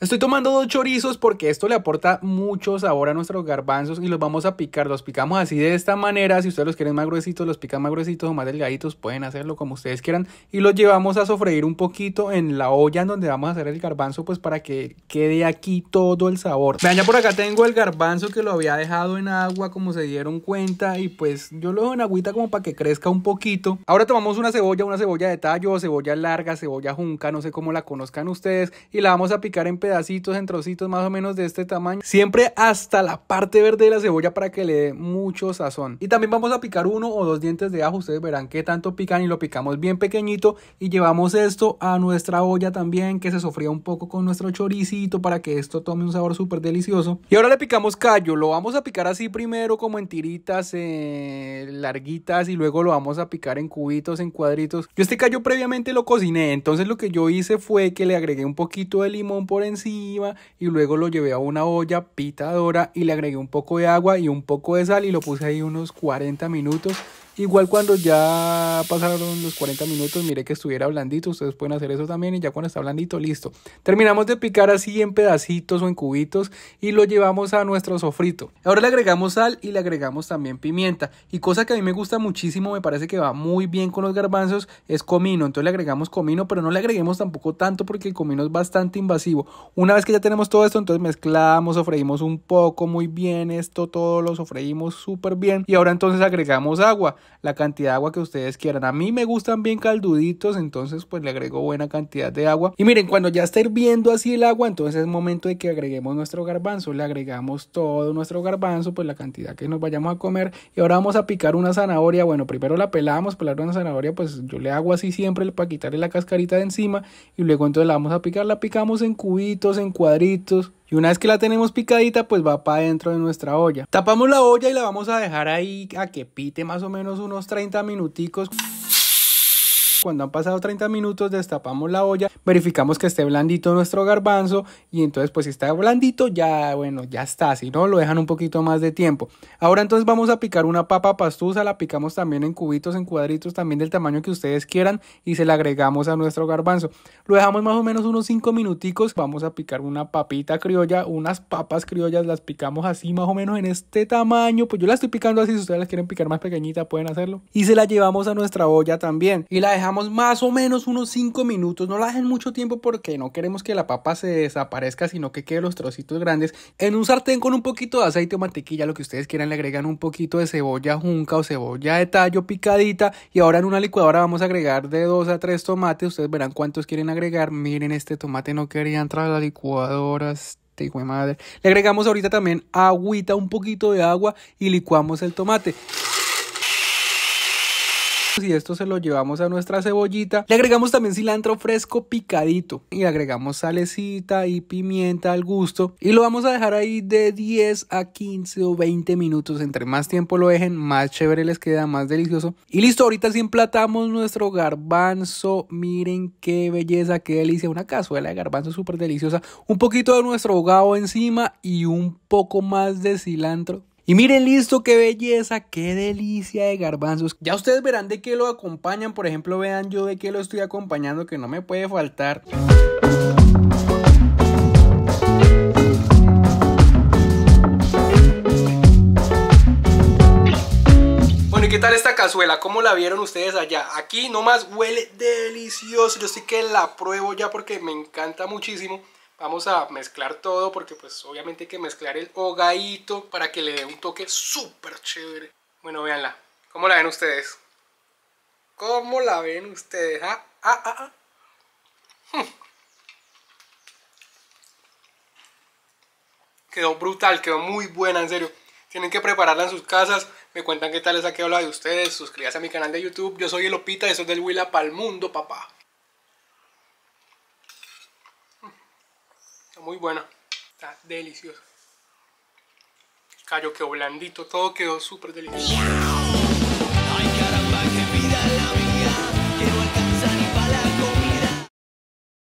Estoy tomando dos chorizos porque esto le aporta mucho sabor a nuestros garbanzos y los vamos a picar. Los picamos así de esta manera. Si ustedes los quieren más gruesitos, los pican más gruesitos o más delgaditos, pueden hacerlo como ustedes quieran. Y los llevamos a sofreír un poquito en la olla en donde vamos a hacer el garbanzo, pues para que quede aquí todo el sabor. Vean, ya por acá tengo el garbanzo que lo había dejado en agua, como se dieron cuenta. Y pues yo lo dejo en agüita como para que crezca un poquito. Ahora tomamos una cebolla, una cebolla de tallo, cebolla larga, cebolla junca, no sé cómo la conozcan ustedes. Y la vamos a picar en pedacitos, en trocitos más o menos de este tamaño. Siempre hasta la parte verde de la cebolla para que le dé mucho sazón. Y también vamos a picar uno o dos dientes de ajo. Ustedes verán qué tanto pican y lo picamos bien pequeñito. Y llevamos esto a nuestra olla también que se sofría un poco con nuestro choricito para que esto tome un sabor súper delicioso. Y ahora le picamos callo. Lo vamos a picar así primero como en tiritas eh, larguitas y luego lo vamos a picar en cubitos, en cuadritos. Yo este callo previamente lo cociné. Entonces lo que yo hice fue que le agregué un poquito de limón por encima encima y luego lo llevé a una olla pitadora y le agregué un poco de agua y un poco de sal y lo puse ahí unos 40 minutos Igual cuando ya pasaron los 40 minutos, mire que estuviera blandito, ustedes pueden hacer eso también y ya cuando está blandito, listo. Terminamos de picar así en pedacitos o en cubitos y lo llevamos a nuestro sofrito. Ahora le agregamos sal y le agregamos también pimienta. Y cosa que a mí me gusta muchísimo, me parece que va muy bien con los garbanzos, es comino. Entonces le agregamos comino, pero no le agreguemos tampoco tanto porque el comino es bastante invasivo. Una vez que ya tenemos todo esto, entonces mezclamos, sofreímos un poco muy bien esto, todo lo sofreímos súper bien. Y ahora entonces agregamos agua la cantidad de agua que ustedes quieran. A mí me gustan bien calduditos, entonces pues le agrego buena cantidad de agua. Y miren, cuando ya está hirviendo así el agua, entonces es momento de que agreguemos nuestro garbanzo. Le agregamos todo nuestro garbanzo, pues la cantidad que nos vayamos a comer. Y ahora vamos a picar una zanahoria. Bueno, primero la pelamos, pelar una zanahoria, pues yo le hago así siempre para quitarle la cascarita de encima. Y luego entonces la vamos a picar, la picamos en cubitos, en cuadritos y una vez que la tenemos picadita, pues va para dentro de nuestra olla. Tapamos la olla y la vamos a dejar ahí a que pite más o menos unos 30 minuticos. Cuando han pasado 30 minutos destapamos la olla, verificamos que esté blandito nuestro garbanzo y entonces pues si está blandito ya bueno, ya está, si no lo dejan un poquito más de tiempo. Ahora entonces vamos a picar una papa pastusa, la picamos también en cubitos, en cuadritos, también del tamaño que ustedes quieran y se la agregamos a nuestro garbanzo. Lo dejamos más o menos unos 5 minuticos, vamos a picar una papita criolla, unas papas criollas, las picamos así más o menos en este tamaño, pues yo la estoy picando así, si ustedes las quieren picar más pequeñita pueden hacerlo. Y se la llevamos a nuestra olla también y la dejamos más o menos unos 5 minutos. No la dejen mucho tiempo porque no queremos que la papa se desaparezca, sino que quede los trocitos grandes. En un sartén con un poquito de aceite o mantequilla, lo que ustedes quieran, le agregan un poquito de cebolla junca o cebolla de tallo picadita. Y ahora en una licuadora vamos a agregar de 2 a 3 tomates. Ustedes verán cuántos quieren agregar. Miren, este tomate no quería entrar a la licuadora. Este hijo de madre. Le agregamos ahorita también agüita, un poquito de agua y licuamos el tomate. y esto se lo llevamos a nuestra cebollita. Le agregamos también cilantro fresco picadito y agregamos salecita y pimienta al gusto y lo vamos a dejar ahí de 10 a 15 o 20 minutos. Entre más tiempo lo dejen, más chévere les queda, más delicioso. Y listo, ahorita sí emplatamos nuestro garbanzo. Miren qué belleza, qué delicia, una cazuela de garbanzo súper deliciosa. Un poquito de nuestro hogao encima y un poco más de cilantro y miren listo, qué belleza, qué delicia de garbanzos. Ya ustedes verán de qué lo acompañan, por ejemplo, vean yo de qué lo estoy acompañando, que no me puede faltar. Bueno y ¿qué tal esta cazuela? ¿Cómo la vieron ustedes allá? Aquí nomás huele delicioso, yo sí que la pruebo ya porque me encanta muchísimo. Vamos a mezclar todo porque pues obviamente hay que mezclar el hogadito para que le dé un toque súper chévere. Bueno, véanla. ¿Cómo la ven ustedes? ¿Cómo la ven ustedes? Ah, ah, ah, ah. Hmm. Quedó brutal, quedó muy buena, en serio. Tienen que prepararla en sus casas. Me cuentan qué tal les ha quedado la de ustedes. Suscríbase a mi canal de YouTube. Yo soy Elopita y es del Huila para el mundo, papá. muy buena. Está delicioso. Callo quedó blandito, todo quedó súper delicioso.